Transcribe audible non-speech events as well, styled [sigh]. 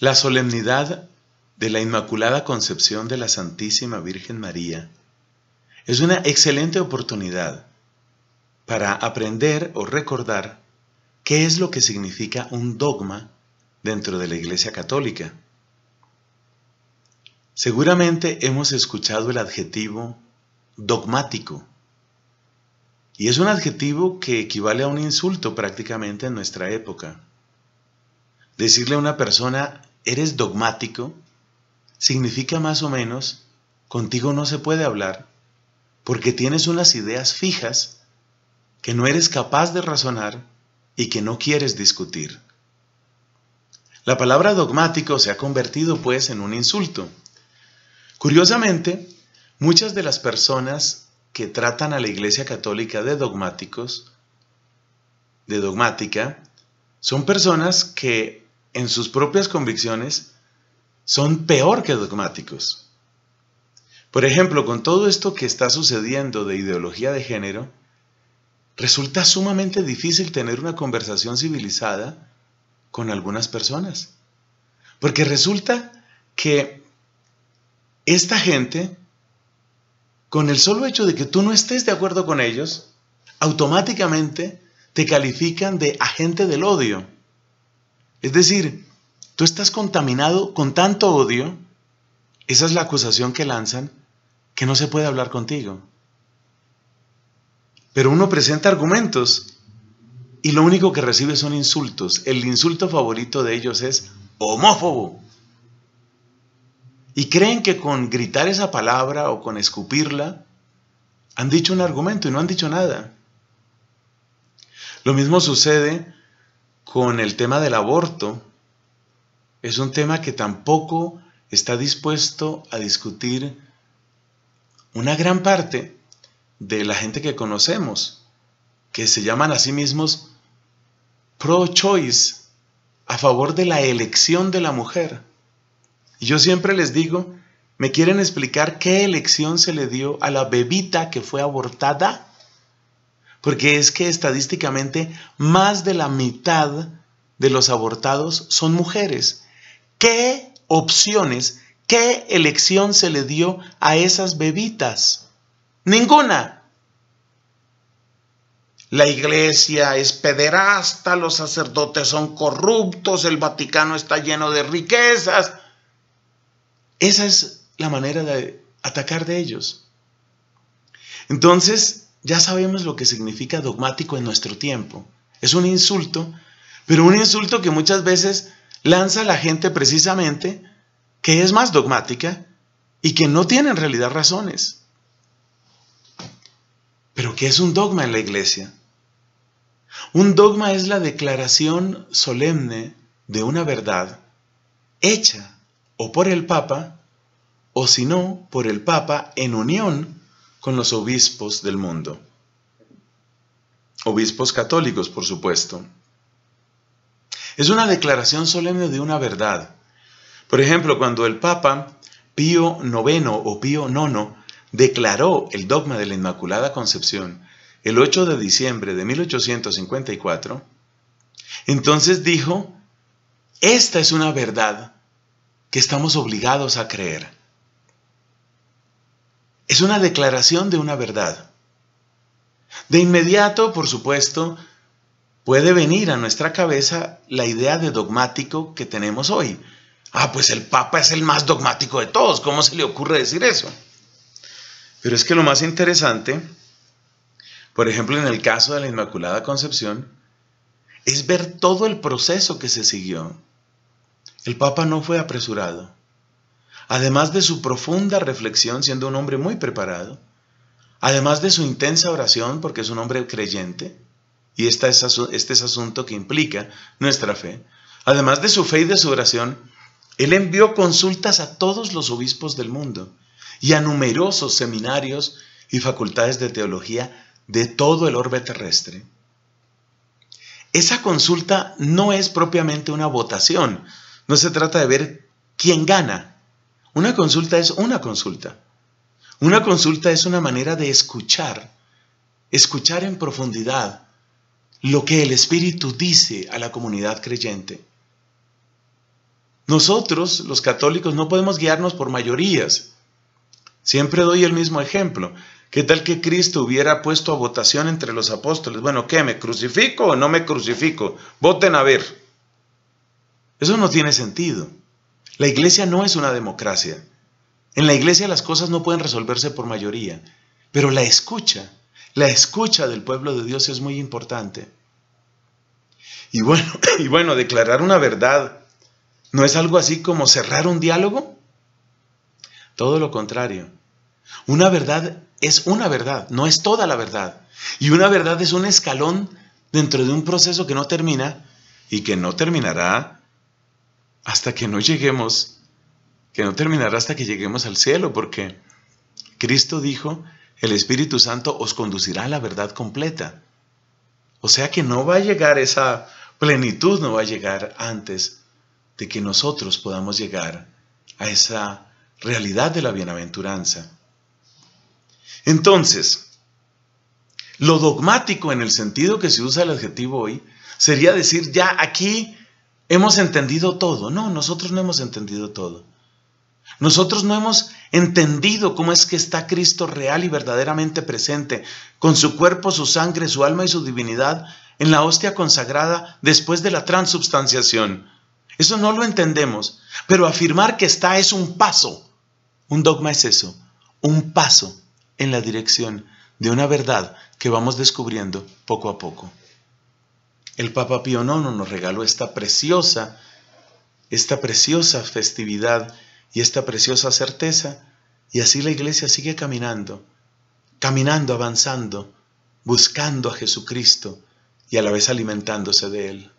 La solemnidad de la Inmaculada Concepción de la Santísima Virgen María es una excelente oportunidad para aprender o recordar qué es lo que significa un dogma dentro de la Iglesia Católica. Seguramente hemos escuchado el adjetivo dogmático, y es un adjetivo que equivale a un insulto prácticamente en nuestra época. Decirle a una persona eres dogmático, significa más o menos, contigo no se puede hablar, porque tienes unas ideas fijas que no eres capaz de razonar y que no quieres discutir. La palabra dogmático se ha convertido pues en un insulto. Curiosamente, muchas de las personas que tratan a la Iglesia Católica de dogmáticos, de dogmática, son personas que en sus propias convicciones son peor que dogmáticos. Por ejemplo, con todo esto que está sucediendo de ideología de género, resulta sumamente difícil tener una conversación civilizada con algunas personas. Porque resulta que esta gente, con el solo hecho de que tú no estés de acuerdo con ellos, automáticamente te califican de agente del odio. Es decir, tú estás contaminado con tanto odio, esa es la acusación que lanzan, que no se puede hablar contigo. Pero uno presenta argumentos y lo único que recibe son insultos. El insulto favorito de ellos es homófobo. Y creen que con gritar esa palabra o con escupirla, han dicho un argumento y no han dicho nada. Lo mismo sucede con el tema del aborto, es un tema que tampoco está dispuesto a discutir una gran parte de la gente que conocemos, que se llaman a sí mismos pro-choice, a favor de la elección de la mujer. Y yo siempre les digo, ¿me quieren explicar qué elección se le dio a la bebita que fue abortada? porque es que estadísticamente más de la mitad de los abortados son mujeres. ¿Qué opciones, qué elección se le dio a esas bebitas? Ninguna. La iglesia es pederasta, los sacerdotes son corruptos, el Vaticano está lleno de riquezas. Esa es la manera de atacar de ellos. Entonces, ya sabemos lo que significa dogmático en nuestro tiempo. Es un insulto, pero un insulto que muchas veces lanza a la gente precisamente que es más dogmática y que no tiene en realidad razones. Pero ¿qué es un dogma en la iglesia? Un dogma es la declaración solemne de una verdad hecha o por el Papa o si no por el Papa en unión los obispos del mundo. Obispos católicos, por supuesto. Es una declaración solemne de una verdad. Por ejemplo, cuando el Papa Pío IX o Pío IX declaró el dogma de la Inmaculada Concepción el 8 de diciembre de 1854, entonces dijo, esta es una verdad que estamos obligados a creer es una declaración de una verdad. De inmediato, por supuesto, puede venir a nuestra cabeza la idea de dogmático que tenemos hoy. Ah, pues el Papa es el más dogmático de todos, ¿cómo se le ocurre decir eso? Pero es que lo más interesante, por ejemplo, en el caso de la Inmaculada Concepción, es ver todo el proceso que se siguió. El Papa no fue apresurado además de su profunda reflexión siendo un hombre muy preparado, además de su intensa oración porque es un hombre creyente, y este es asunto que implica nuestra fe, además de su fe y de su oración, él envió consultas a todos los obispos del mundo y a numerosos seminarios y facultades de teología de todo el orbe terrestre. Esa consulta no es propiamente una votación, no se trata de ver quién gana, una consulta es una consulta. Una consulta es una manera de escuchar, escuchar en profundidad lo que el Espíritu dice a la comunidad creyente. Nosotros, los católicos, no podemos guiarnos por mayorías. Siempre doy el mismo ejemplo. ¿Qué tal que Cristo hubiera puesto a votación entre los apóstoles? Bueno, ¿qué? ¿Me crucifico o no me crucifico? Voten a ver. Eso no tiene sentido. La iglesia no es una democracia. En la iglesia las cosas no pueden resolverse por mayoría, pero la escucha, la escucha del pueblo de Dios es muy importante. Y bueno, [laughs] y bueno, declarar una verdad no es algo así como cerrar un diálogo. Todo lo contrario. Una verdad es una verdad, no es toda la verdad. Y una verdad es un escalón dentro de un proceso que no termina y que no terminará hasta que no lleguemos, que no terminará hasta que lleguemos al cielo, porque Cristo dijo, el Espíritu Santo os conducirá a la verdad completa. O sea que no va a llegar esa plenitud, no va a llegar antes de que nosotros podamos llegar a esa realidad de la bienaventuranza. Entonces, lo dogmático en el sentido que se usa el adjetivo hoy sería decir ya aquí hemos entendido todo. No, nosotros no hemos entendido todo. Nosotros no hemos entendido cómo es que está Cristo real y verdaderamente presente, con su cuerpo, su sangre, su alma y su divinidad en la hostia consagrada después de la transubstanciación. Eso no lo entendemos, pero afirmar que está es un paso. Un dogma es eso, un paso en la dirección de una verdad que vamos descubriendo poco a poco. El Papa Pío IX nos regaló esta preciosa, esta preciosa festividad y esta preciosa certeza, y así la iglesia sigue caminando, caminando, avanzando, buscando a Jesucristo y a la vez alimentándose de Él.